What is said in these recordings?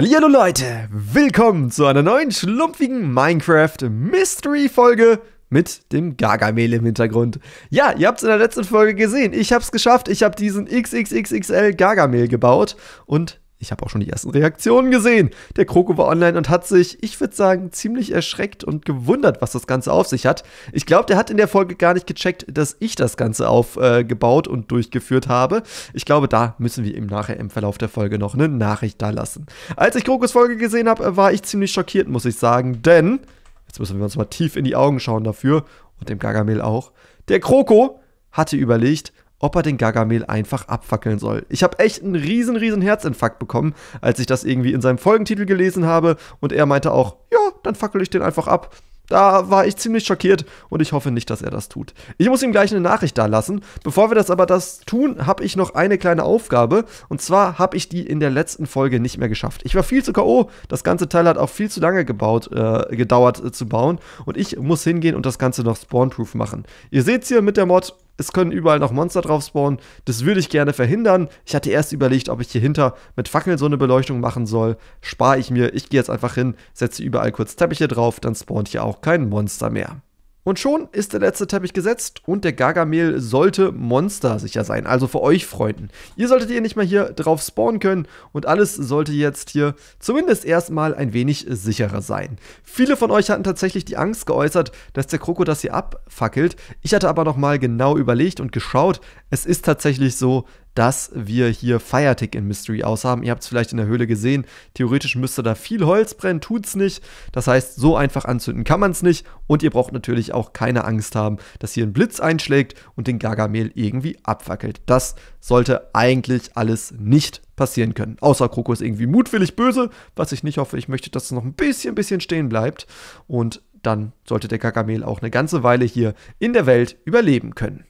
Hallo Leute, willkommen zu einer neuen schlumpfigen Minecraft Mystery Folge mit dem Gargamel im Hintergrund. Ja, ihr habt es in der letzten Folge gesehen. Ich habe es geschafft. Ich habe diesen XXXXL Gargamel gebaut und ich habe auch schon die ersten Reaktionen gesehen. Der Kroko war online und hat sich, ich würde sagen, ziemlich erschreckt und gewundert, was das Ganze auf sich hat. Ich glaube, der hat in der Folge gar nicht gecheckt, dass ich das Ganze aufgebaut äh, und durchgeführt habe. Ich glaube, da müssen wir ihm nachher im Verlauf der Folge noch eine Nachricht da lassen. Als ich Krokos Folge gesehen habe, äh, war ich ziemlich schockiert, muss ich sagen, denn jetzt müssen wir uns mal tief in die Augen schauen dafür und dem Gargamel auch. Der Kroko hatte überlegt, ob er den Gargamel einfach abfackeln soll. Ich habe echt einen riesen, riesen Herzinfarkt bekommen, als ich das irgendwie in seinem Folgentitel gelesen habe und er meinte auch, ja, dann fackel ich den einfach ab. Da war ich ziemlich schockiert und ich hoffe nicht, dass er das tut. Ich muss ihm gleich eine Nachricht da lassen. Bevor wir das aber das tun, habe ich noch eine kleine Aufgabe und zwar habe ich die in der letzten Folge nicht mehr geschafft. Ich war viel zu KO, das ganze Teil hat auch viel zu lange gebaut, äh, gedauert äh, zu bauen und ich muss hingehen und das Ganze noch spawnproof machen. Ihr seht es hier mit der Mod es können überall noch Monster drauf spawnen. Das würde ich gerne verhindern. Ich hatte erst überlegt, ob ich hier hinter mit Fackeln so eine Beleuchtung machen soll. Spare ich mir. Ich gehe jetzt einfach hin, setze überall kurz Teppiche drauf, dann spawnt hier auch kein Monster mehr. Und schon ist der letzte Teppich gesetzt und der Gargamel sollte monstersicher sein. Also für euch, Freunden. Ihr solltet ihr nicht mal hier drauf spawnen können und alles sollte jetzt hier zumindest erstmal ein wenig sicherer sein. Viele von euch hatten tatsächlich die Angst geäußert, dass der Kroko das hier abfackelt. Ich hatte aber nochmal genau überlegt und geschaut. Es ist tatsächlich so, dass wir hier Firetick in Mystery aushaben. Ihr habt es vielleicht in der Höhle gesehen. Theoretisch müsste da viel Holz brennen, tut es nicht. Das heißt, so einfach anzünden kann man es nicht. Und ihr braucht natürlich auch keine Angst haben, dass hier ein Blitz einschlägt und den Gargamel irgendwie abfackelt. Das sollte eigentlich alles nicht passieren können. Außer Kroko ist irgendwie mutwillig böse, was ich nicht hoffe. Ich möchte, dass es noch ein bisschen, bisschen stehen bleibt. Und dann sollte der Gargamel auch eine ganze Weile hier in der Welt überleben können.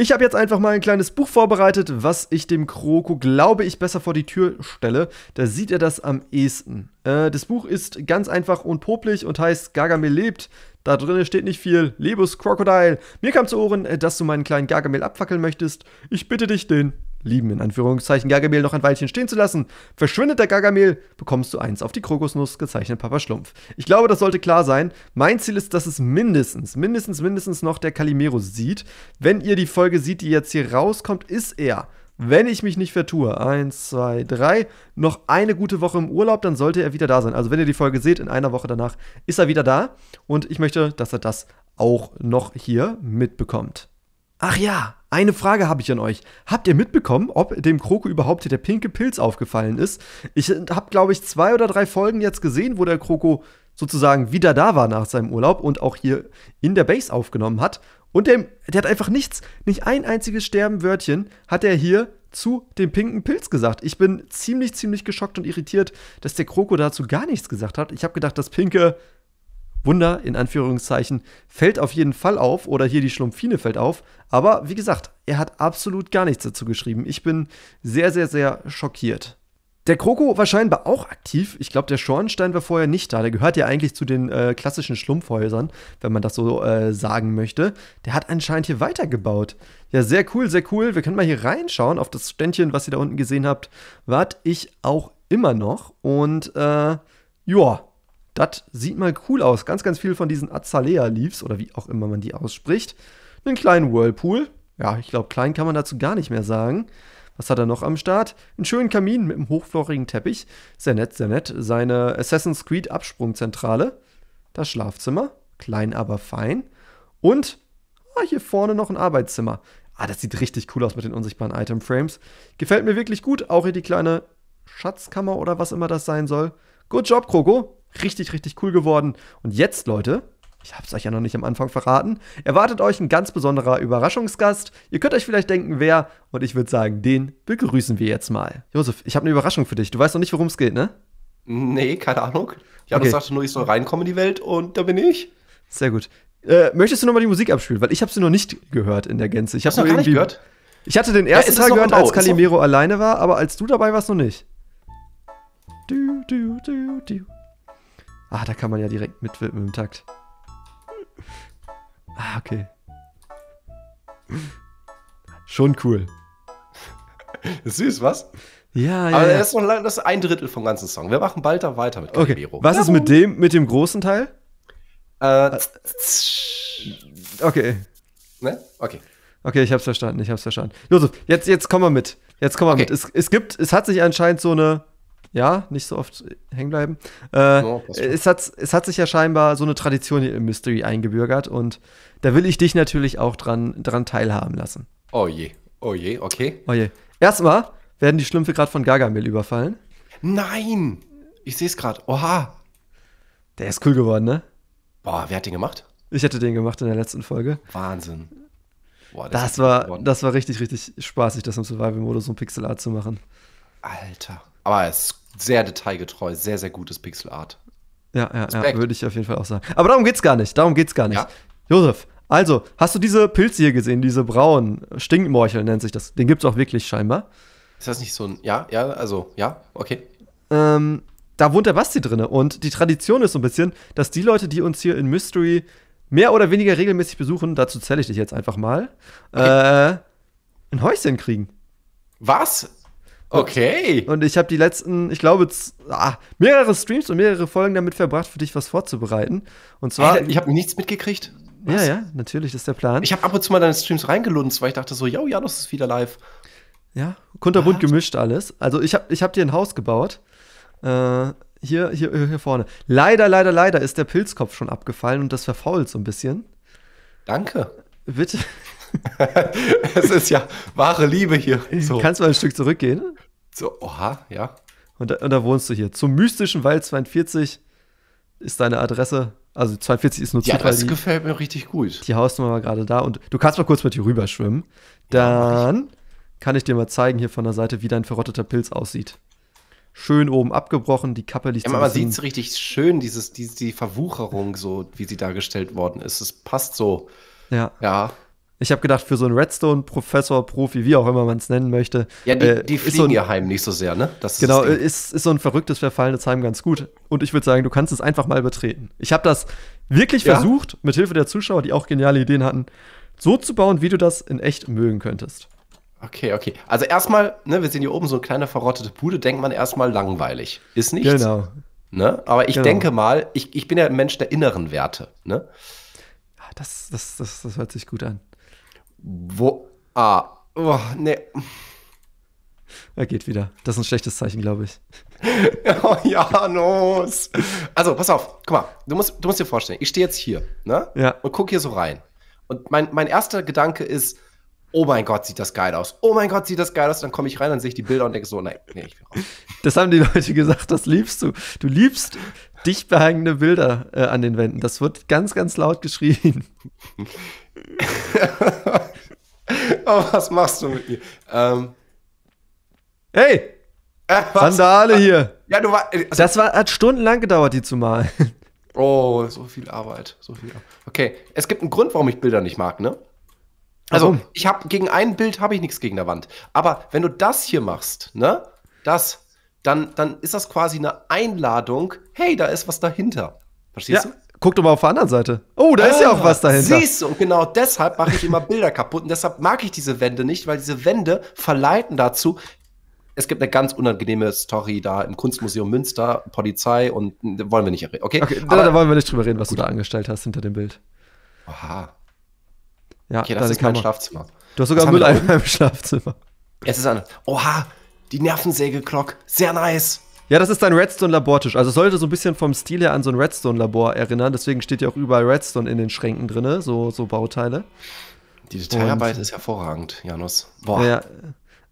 Ich habe jetzt einfach mal ein kleines Buch vorbereitet, was ich dem Kroko, glaube ich, besser vor die Tür stelle. Da sieht er das am ehesten. Äh, das Buch ist ganz einfach und popelig und heißt Gargamel lebt. Da drinnen steht nicht viel. Lebus Crocodile. Mir kam zu Ohren, äh, dass du meinen kleinen Gargamel abfackeln möchtest. Ich bitte dich, den lieben, in Anführungszeichen, Gargamel noch ein Weilchen stehen zu lassen. Verschwindet der Gargamel, bekommst du eins auf die Krokosnuss, gezeichnet Papa Schlumpf. Ich glaube, das sollte klar sein. Mein Ziel ist, dass es mindestens, mindestens, mindestens noch der Calimero sieht. Wenn ihr die Folge seht, die jetzt hier rauskommt, ist er wenn ich mich nicht vertue, eins, zwei, drei, noch eine gute Woche im Urlaub, dann sollte er wieder da sein. Also wenn ihr die Folge seht, in einer Woche danach ist er wieder da und ich möchte, dass er das auch noch hier mitbekommt. Ach ja, eine Frage habe ich an euch. Habt ihr mitbekommen, ob dem Kroko überhaupt der pinke Pilz aufgefallen ist? Ich äh, habe, glaube ich, zwei oder drei Folgen jetzt gesehen, wo der Kroko sozusagen wieder da war nach seinem Urlaub und auch hier in der Base aufgenommen hat. Und der, der hat einfach nichts, nicht ein einziges Sterbenwörtchen hat er hier zu dem pinken Pilz gesagt. Ich bin ziemlich, ziemlich geschockt und irritiert, dass der Kroko dazu gar nichts gesagt hat. Ich habe gedacht, das pinke Wunder in Anführungszeichen fällt auf jeden Fall auf oder hier die Schlumpfine fällt auf. Aber wie gesagt, er hat absolut gar nichts dazu geschrieben. Ich bin sehr, sehr, sehr schockiert. Der Kroko war scheinbar auch aktiv. Ich glaube, der Schornstein war vorher nicht da. Der gehört ja eigentlich zu den äh, klassischen Schlumpfhäusern, wenn man das so äh, sagen möchte. Der hat anscheinend hier weitergebaut. Ja, sehr cool, sehr cool. Wir können mal hier reinschauen auf das Ständchen, was ihr da unten gesehen habt. Wart ich auch immer noch. Und äh, ja, das sieht mal cool aus. Ganz, ganz viel von diesen Azalea Leaves oder wie auch immer man die ausspricht. Einen kleinen Whirlpool. Ja, ich glaube, klein kann man dazu gar nicht mehr sagen. Was hat er noch am Start? Einen schönen Kamin mit einem hochflorigen Teppich. Sehr nett, sehr nett. Seine Assassin's Creed Absprungzentrale. Das Schlafzimmer. Klein, aber fein. Und ah, hier vorne noch ein Arbeitszimmer. Ah, das sieht richtig cool aus mit den unsichtbaren Item-Frames. Gefällt mir wirklich gut. Auch hier die kleine Schatzkammer oder was immer das sein soll. Good job, Kroko. Richtig, richtig cool geworden. Und jetzt, Leute, ich habe es euch ja noch nicht am Anfang verraten, erwartet euch ein ganz besonderer Überraschungsgast. Ihr könnt euch vielleicht denken, wer. Und ich würde sagen, den begrüßen wir jetzt mal. Josef, ich habe eine Überraschung für dich. Du weißt noch nicht, worum es geht, ne? Nee, keine Ahnung. Ich habe okay. gesagt, nur ich soll reinkommen in die Welt und da bin ich. Sehr gut. Äh, möchtest du nochmal die Musik abspielen? Weil ich habe sie noch nicht gehört in der Gänze. Ich habe noch irgendwie gehört. Ich hatte den ersten ja, Teil gehört, als Calimero alleine war, aber als du dabei warst, noch nicht. Du, du, du, du. Ah, da kann man ja direkt mitwirken im Takt. Ah, okay. Schon cool. Süß, was? Ja, ja. Aber das ist, noch lang, das ist ein Drittel vom ganzen Song. Wir machen bald da weiter mit Calimero. Okay. Was ist mit dem, mit dem großen Teil? Äh, äh okay. Ne? Okay. Okay, ich hab's verstanden, ich hab's verstanden. Josef, jetzt, jetzt komm mal mit. Jetzt komm mal okay. mit. Es, es gibt, es hat sich anscheinend so eine ja, nicht so oft hängen bleiben. Äh, no, es, hat, es hat sich ja scheinbar so eine Tradition im Mystery eingebürgert und da will ich dich natürlich auch dran, dran teilhaben lassen. Oh je, oh je, okay. Oh je. Erstmal werden die Schlümpfe gerade von Gargamel überfallen. Nein! Ich sehe es gerade. Oha! Der ist cool geworden, ne? Boah, wer hat den gemacht? Ich hätte den gemacht in der letzten Folge. Wahnsinn. Boah, das, das war, das war richtig, richtig spaßig, das im Survival-Modus so ein Pixelart zu machen. Alter. Aber es ist sehr detailgetreu, sehr, sehr gutes Pixelart. Ja, ja, ja würde ich auf jeden Fall auch sagen. Aber darum geht's gar nicht. Darum geht's gar nicht. Ja? Josef, also, hast du diese Pilze hier gesehen, diese braunen Stinkmorchel nennt sich das. Den gibt's auch wirklich scheinbar. Ist das nicht so ein Ja, ja, also, ja, okay. Ähm, da wohnt der Basti drinne und die Tradition ist so ein bisschen, dass die Leute, die uns hier in Mystery mehr oder weniger regelmäßig besuchen, dazu zähle ich dich jetzt einfach mal, okay. äh, ein Häuschen kriegen. Was? Okay. Und ich habe die letzten, ich glaube, ah, mehrere Streams und mehrere Folgen damit verbracht, für dich was vorzubereiten. Und zwar. ich habe nichts mitgekriegt. Was? Ja, ja, natürlich, das ist der Plan. Ich habe ab und zu mal deine Streams reingelunzt, weil ich dachte so, ja, ja, das ist wieder live. Ja, kunterbunt ah, gemischt alles. Also ich habe ich hab dir ein Haus gebaut. Äh, hier, hier, hier vorne. Leider, leider, leider ist der Pilzkopf schon abgefallen und das verfault so ein bisschen. Danke. Bitte. es ist ja wahre Liebe hier. So. Kannst du mal ein Stück zurückgehen? So, oha, ja. Und da, und da wohnst du hier. Zum mystischen Wald 42 ist deine Adresse. Also 42 ist nur ja, Ja, das gefällt mir richtig gut. Die Hausnummer war gerade da. Und du kannst mal kurz mit dir rüberschwimmen. schwimmen. Dann kann ich dir mal zeigen hier von der Seite, wie dein verrotteter Pilz aussieht. Schön oben abgebrochen, die Kappe liegt ja, Man sieht es richtig schön, dieses, die, die Verwucherung, so wie sie dargestellt worden ist. Es passt so. Ja. Ja. Ich habe gedacht, für so einen Redstone-Professor, Profi, wie auch immer man es nennen möchte. Ja, die, äh, fliegen so ein, ihr Heim nicht so sehr, ne? genau, äh, ist, ist so ein verrücktes, verfallenes Heim ganz gut. Und ich würde sagen, du kannst es einfach mal betreten. Ich habe das wirklich ja. versucht, mit Hilfe der Zuschauer, die auch geniale Ideen hatten, so zu bauen, wie du das in echt mögen könntest. Okay, okay. Also erstmal, ne, wir sehen hier oben so eine kleine verrottete Bude, denkt man erstmal langweilig. Ist nicht. Genau. Ne? Aber ich genau. denke mal, ich, ich bin ja ein Mensch der inneren Werte. Ne? Ah, das, das, das, das hört sich gut an. Wo. Ah. Oh, nee. Er geht wieder. Das ist ein schlechtes Zeichen, glaube ich. oh, Janus. Also, pass auf. Guck mal, du musst, du musst dir vorstellen, ich stehe jetzt hier ne? ja. und gucke hier so rein. Und mein, mein erster Gedanke ist, oh mein Gott, sieht das geil aus. Oh mein Gott, sieht das geil aus. Dann komme ich rein, dann sehe ich die Bilder und denke so, nein, nee, ich will raus. Das haben die Leute gesagt, das liebst du. Du liebst dicht behangene Bilder äh, an den Wänden. Das wird ganz, ganz laut geschrien. oh, was machst du mit mir? Ähm. Hey! Äh, Sandale hier! Ja, du war, äh, also, das war, hat stundenlang gedauert, die zu malen. Oh, so viel Arbeit. So viel Arbeit. Okay, es gibt einen Grund, warum ich Bilder nicht mag, ne? Also, warum? ich habe gegen ein Bild habe ich nichts gegen der Wand. Aber wenn du das hier machst, ne? Das dann, dann ist das quasi eine Einladung, hey, da ist was dahinter. Verstehst ja. du? Guck doch mal auf der anderen Seite. Oh, da ah, ist ja auch ah, was dahinter. Siehst du, und genau deshalb mache ich immer Bilder kaputt und deshalb mag ich diese Wände nicht, weil diese Wände verleiten dazu, es gibt eine ganz unangenehme Story da im Kunstmuseum Münster, Polizei und wollen wir nicht reden, okay? okay da, da, wollen wir nicht drüber reden, was gut. du da angestellt hast hinter dem Bild. Aha. Ja, okay, das ist kein Schlafzimmer. Du hast sogar Mülleimer im Schlafzimmer. Es ist anders. Oha, die Nervensäge-Glock. Sehr nice. Ja, das ist ein Redstone-Labortisch. Also sollte so ein bisschen vom Stil her an so ein Redstone-Labor erinnern. Deswegen steht ja auch überall Redstone in den Schränken drin, so, so Bauteile. Die Detailarbeit und, ist hervorragend, Janus. Boah. Ja,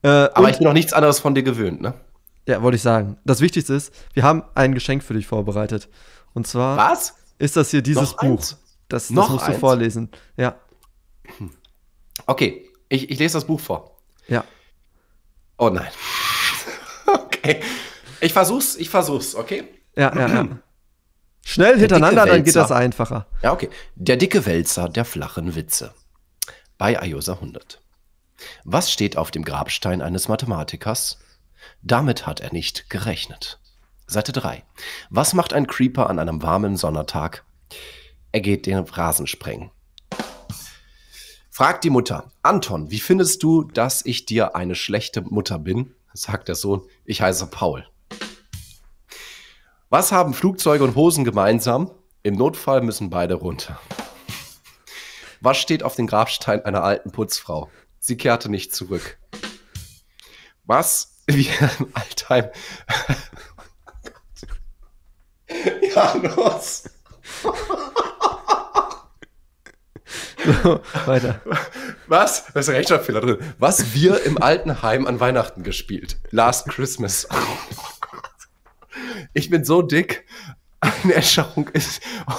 äh, Aber ich bin noch nichts anderes von dir gewöhnt, ne? Ja, wollte ich sagen. Das Wichtigste ist, wir haben ein Geschenk für dich vorbereitet. Und zwar Was? ist das hier dieses noch Buch. Eins? Das, das noch musst du eins? vorlesen. Ja. Hm. Okay, ich, ich lese das Buch vor. Ja. Oh nein. Okay. Ich versuch's, ich versuch's, okay? Ja, ja, ja. Schnell hintereinander, dann geht das einfacher. Ja, okay. Der dicke Wälzer der flachen Witze. Bei Iosa 100. Was steht auf dem Grabstein eines Mathematikers? Damit hat er nicht gerechnet. Seite 3. Was macht ein Creeper an einem warmen Sonnertag? Er geht den Rasen sprengen. Fragt die Mutter, Anton, wie findest du, dass ich dir eine schlechte Mutter bin? sagt der Sohn, ich heiße Paul. Was haben Flugzeuge und Hosen gemeinsam? Im Notfall müssen beide runter. Was steht auf dem Grabstein einer alten Putzfrau? Sie kehrte nicht zurück. Was wir im Alltime. Janus! los. weiter. Was? Da ist ein Rechtschreibfehler drin. Was wir im Altenheim an Weihnachten gespielt. Last Christmas. Oh ich bin so dick. Eine Escherung ist. Oh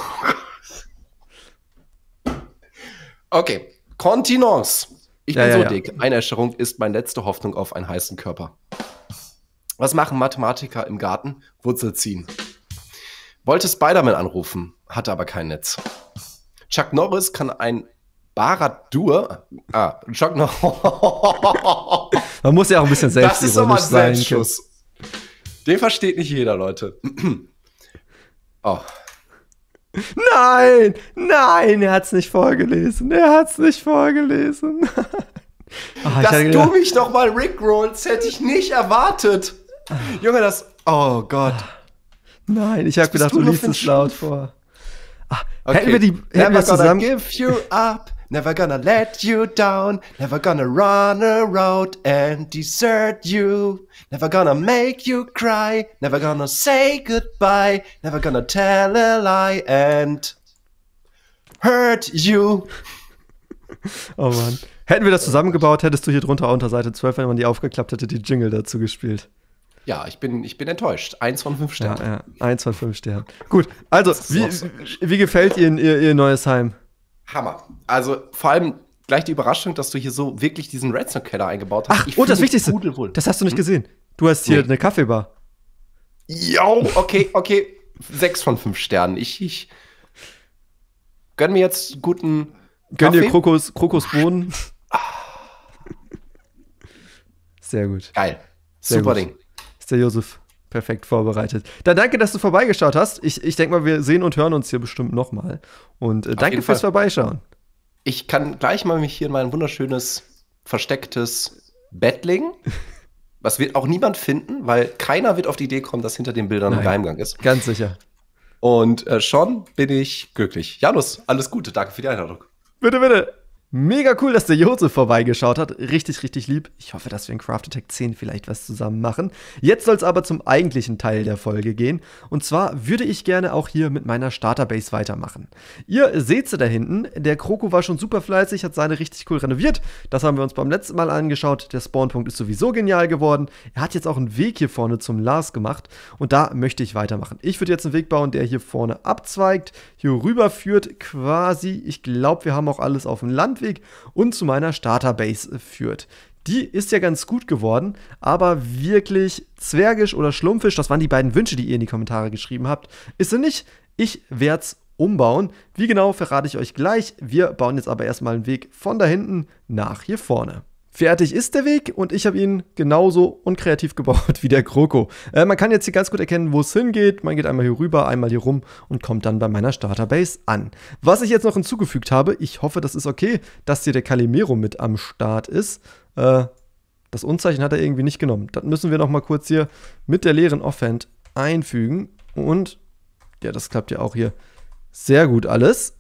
okay. Kontinence. Ich bin ja, so ja, dick. Eine Escherung ist meine letzte Hoffnung auf einen heißen Körper. Was machen Mathematiker im Garten? Wurzel ziehen. Wollte Spider-Man anrufen, hatte aber kein Netz. Chuck Norris kann ein Baradur. Ah, Chuck noch. Man muss ja auch ein bisschen selbst sein. Das ist aber ein Selbstschuss. Den versteht nicht jeder, Leute. oh. Nein, nein, er hat es nicht vorgelesen. Er hat es nicht vorgelesen. oh, Dass du mich doch mal rickrollst, hätte ich nicht erwartet. Junge, das. Oh Gott. Nein, ich habe gedacht, du liest es laut vor. Ah, okay. Hätten wir die. Hätten Never wir zusammen. Give you up. Never gonna let you down, never gonna run around and desert you, never gonna make you cry, never gonna say goodbye, never gonna tell a lie and hurt you. Oh Mann. Hätten wir das zusammengebaut, hättest du hier drunter unter Seite 12, wenn man die aufgeklappt hätte, die Jingle dazu gespielt. Ja, ich bin, ich bin enttäuscht. Eins von fünf Sternen. Ja, ja. Eins von fünf Sternen. Gut, also, wie, wie gefällt Ihnen Ihr, ihr neues Heim? Hammer. Also vor allem gleich die Überraschung, dass du hier so wirklich diesen Redstone-Keller eingebaut hast. Ach, ich und oh, das Wichtigste, Pudelwohl. das hast du nicht hm? gesehen. Du hast hier nee. eine Kaffeebar. Jo, okay, okay. Sechs von fünf Sternen. Ich, ich gönn mir jetzt guten Gönn dir Krokos, Krokosbohnen. Ah. Sehr gut. Geil. Sehr Super gut. Ding. Ist der Josef. Perfekt vorbereitet. Dann danke, dass du vorbeigeschaut hast. Ich, ich denke mal, wir sehen und hören uns hier bestimmt nochmal. Und äh, danke fürs Fall. Vorbeischauen. Ich kann gleich mal mich hier in mein wunderschönes, verstecktes Bett legen. Was wird auch niemand finden, weil keiner wird auf die Idee kommen, dass hinter den Bildern Nein. ein Geheimgang ist. Ganz sicher. Und äh, schon bin ich glücklich. Janus, alles Gute. Danke für die Einladung. Bitte, bitte. Mega cool, dass der Josef vorbeigeschaut hat. Richtig, richtig lieb. Ich hoffe, dass wir in Craft Attack 10 vielleicht was zusammen machen. Jetzt soll es aber zum eigentlichen Teil der Folge gehen. Und zwar würde ich gerne auch hier mit meiner Starterbase weitermachen. Ihr seht sie da hinten. Der Kroko war schon super fleißig, hat seine richtig cool renoviert. Das haben wir uns beim letzten Mal angeschaut. Der Spawnpunkt ist sowieso genial geworden. Er hat jetzt auch einen Weg hier vorne zum Lars gemacht. Und da möchte ich weitermachen. Ich würde jetzt einen Weg bauen, der hier vorne abzweigt, hier rüber führt quasi. Ich glaube, wir haben auch alles auf dem Land Landweg und zu meiner Starterbase führt. Die ist ja ganz gut geworden, aber wirklich Zwergisch oder Schlumpfisch, das waren die beiden Wünsche, die ihr in die Kommentare geschrieben habt, ist sie nicht. Ich werde es umbauen. Wie genau, verrate ich euch gleich. Wir bauen jetzt aber erstmal einen Weg von da hinten nach hier vorne. Fertig ist der Weg und ich habe ihn genauso unkreativ gebaut wie der Kroko. Äh, man kann jetzt hier ganz gut erkennen, wo es hingeht. Man geht einmal hier rüber, einmal hier rum und kommt dann bei meiner Starterbase an. Was ich jetzt noch hinzugefügt habe, ich hoffe, das ist okay, dass hier der Calimero mit am Start ist. Äh, das Unzeichen hat er irgendwie nicht genommen. Das müssen wir nochmal kurz hier mit der leeren Offhand einfügen. Und ja, das klappt ja auch hier sehr gut alles.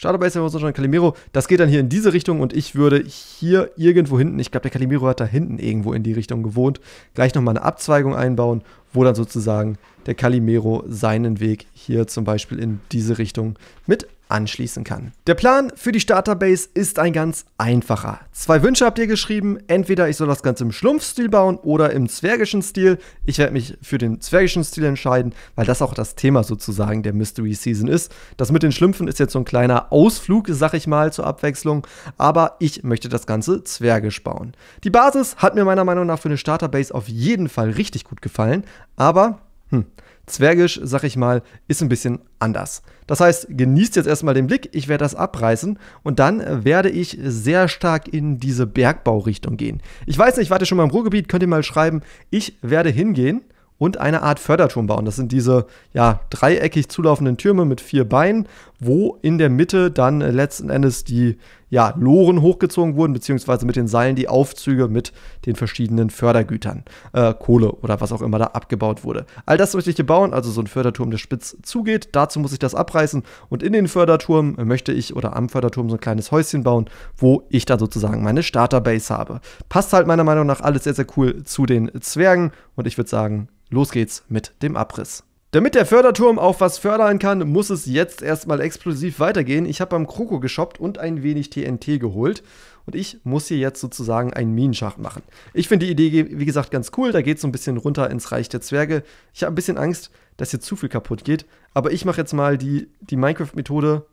Startup ist ja so schon Calimero. Das geht dann hier in diese Richtung und ich würde hier irgendwo hinten, ich glaube, der Calimero hat da hinten irgendwo in die Richtung gewohnt, gleich nochmal eine Abzweigung einbauen, wo dann sozusagen der Calimero seinen Weg hier zum Beispiel in diese Richtung mit anschließen kann. Der Plan für die Starterbase ist ein ganz einfacher. Zwei Wünsche habt ihr geschrieben, entweder ich soll das Ganze im Schlumpfstil bauen oder im zwergischen Stil. Ich werde mich für den zwergischen Stil entscheiden, weil das auch das Thema sozusagen der Mystery Season ist. Das mit den Schlümpfen ist jetzt so ein kleiner Ausflug, sag ich mal, zur Abwechslung, aber ich möchte das Ganze zwergisch bauen. Die Basis hat mir meiner Meinung nach für eine Starterbase auf jeden Fall richtig gut gefallen, aber hm. Zwergisch, sag ich mal, ist ein bisschen anders. Das heißt, genießt jetzt erstmal den Blick, ich werde das abreißen und dann äh, werde ich sehr stark in diese Bergbaurichtung gehen. Ich weiß nicht, warte schon mal im Ruhrgebiet, könnt ihr mal schreiben, ich werde hingehen und eine Art Förderturm bauen. Das sind diese ja, dreieckig zulaufenden Türme mit vier Beinen, wo in der Mitte dann äh, letzten Endes die ja, Loren hochgezogen wurden, beziehungsweise mit den Seilen die Aufzüge mit den verschiedenen Fördergütern, äh, Kohle oder was auch immer da abgebaut wurde. All das möchte ich hier bauen, also so ein Förderturm, der spitz zugeht. Dazu muss ich das abreißen und in den Förderturm möchte ich oder am Förderturm so ein kleines Häuschen bauen, wo ich dann sozusagen meine Starterbase habe. Passt halt meiner Meinung nach alles sehr, sehr cool zu den Zwergen und ich würde sagen, los geht's mit dem Abriss. Damit der Förderturm auch was fördern kann, muss es jetzt erstmal explosiv weitergehen. Ich habe beim Kroko geshoppt und ein wenig TNT geholt. Und ich muss hier jetzt sozusagen einen Minenschacht machen. Ich finde die Idee, wie gesagt, ganz cool. Da geht es so ein bisschen runter ins Reich der Zwerge. Ich habe ein bisschen Angst, dass hier zu viel kaputt geht. Aber ich mache jetzt mal die, die Minecraft-Methode.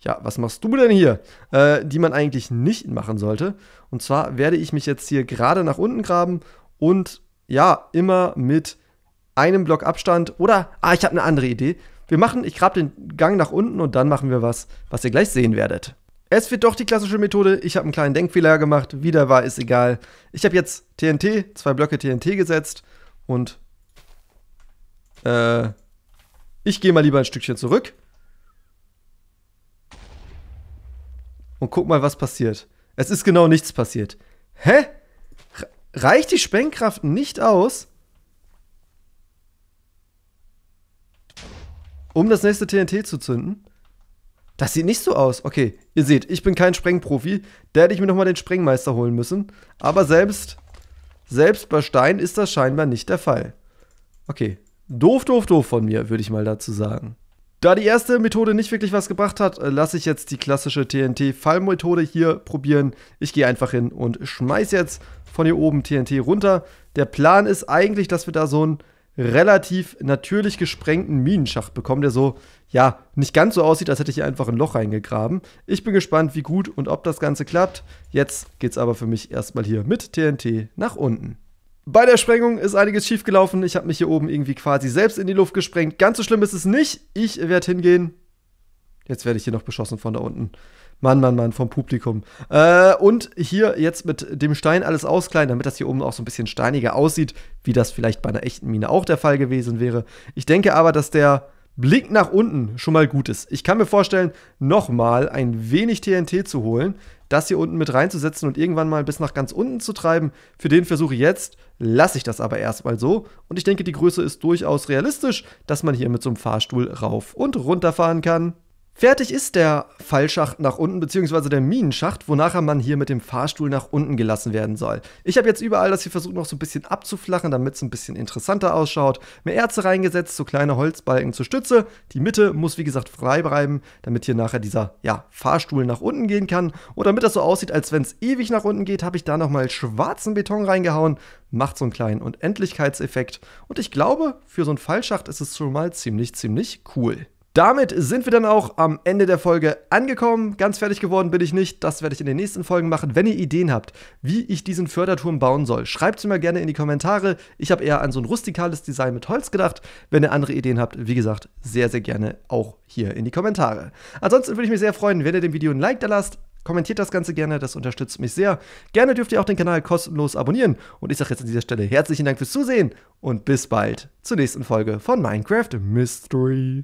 Ja, was machst du denn hier? Äh, die man eigentlich nicht machen sollte. Und zwar werde ich mich jetzt hier gerade nach unten graben und ja, immer mit einem Block Abstand oder, ah, ich habe eine andere Idee. Wir machen, ich grab den Gang nach unten und dann machen wir was, was ihr gleich sehen werdet. Es wird doch die klassische Methode. Ich habe einen kleinen Denkfehler gemacht. Wieder war es egal. Ich habe jetzt TNT, zwei Blöcke TNT gesetzt und äh, ich gehe mal lieber ein Stückchen zurück und guck mal, was passiert. Es ist genau nichts passiert. Hä? Reicht die Sprengkraft nicht aus? um das nächste TNT zu zünden. Das sieht nicht so aus. Okay, ihr seht, ich bin kein Sprengprofi. Da hätte ich mir nochmal den Sprengmeister holen müssen. Aber selbst, selbst bei Stein ist das scheinbar nicht der Fall. Okay, doof, doof, doof von mir, würde ich mal dazu sagen. Da die erste Methode nicht wirklich was gebracht hat, äh, lasse ich jetzt die klassische TNT-Fallmethode hier probieren. Ich gehe einfach hin und schmeiße jetzt von hier oben TNT runter. Der Plan ist eigentlich, dass wir da so ein relativ natürlich gesprengten Minenschacht bekommen, der so, ja, nicht ganz so aussieht, als hätte ich hier einfach ein Loch reingegraben. Ich bin gespannt, wie gut und ob das Ganze klappt. Jetzt geht's aber für mich erstmal hier mit TNT nach unten. Bei der Sprengung ist einiges schiefgelaufen. Ich habe mich hier oben irgendwie quasi selbst in die Luft gesprengt. Ganz so schlimm ist es nicht. Ich werde hingehen. Jetzt werde ich hier noch beschossen von da unten. Mann, Mann, Mann, vom Publikum. Äh, und hier jetzt mit dem Stein alles auskleiden, damit das hier oben auch so ein bisschen steiniger aussieht, wie das vielleicht bei einer echten Mine auch der Fall gewesen wäre. Ich denke aber, dass der Blick nach unten schon mal gut ist. Ich kann mir vorstellen, nochmal ein wenig TNT zu holen, das hier unten mit reinzusetzen und irgendwann mal bis nach ganz unten zu treiben. Für den Versuch jetzt lasse ich das aber erstmal so. Und ich denke, die Größe ist durchaus realistisch, dass man hier mit so einem Fahrstuhl rauf und runter fahren kann. Fertig ist der Fallschacht nach unten, beziehungsweise der Minenschacht, wonach man hier mit dem Fahrstuhl nach unten gelassen werden soll. Ich habe jetzt überall das hier versucht, noch so ein bisschen abzuflachen, damit es ein bisschen interessanter ausschaut. Mehr Erze reingesetzt, so kleine Holzbalken zur Stütze. Die Mitte muss, wie gesagt, frei bleiben, damit hier nachher dieser ja, Fahrstuhl nach unten gehen kann. Und damit das so aussieht, als wenn es ewig nach unten geht, habe ich da nochmal schwarzen Beton reingehauen. Macht so einen kleinen Unendlichkeitseffekt. Und ich glaube, für so einen Fallschacht ist es schon mal ziemlich, ziemlich cool. Damit sind wir dann auch am Ende der Folge angekommen. Ganz fertig geworden bin ich nicht. Das werde ich in den nächsten Folgen machen. Wenn ihr Ideen habt, wie ich diesen Förderturm bauen soll, schreibt sie mir gerne in die Kommentare. Ich habe eher an so ein rustikales Design mit Holz gedacht. Wenn ihr andere Ideen habt, wie gesagt, sehr, sehr gerne auch hier in die Kommentare. Ansonsten würde ich mich sehr freuen, wenn ihr dem Video ein Like da lasst. Kommentiert das Ganze gerne, das unterstützt mich sehr. Gerne dürft ihr auch den Kanal kostenlos abonnieren. Und ich sage jetzt an dieser Stelle herzlichen Dank fürs Zusehen und bis bald zur nächsten Folge von Minecraft Mystery.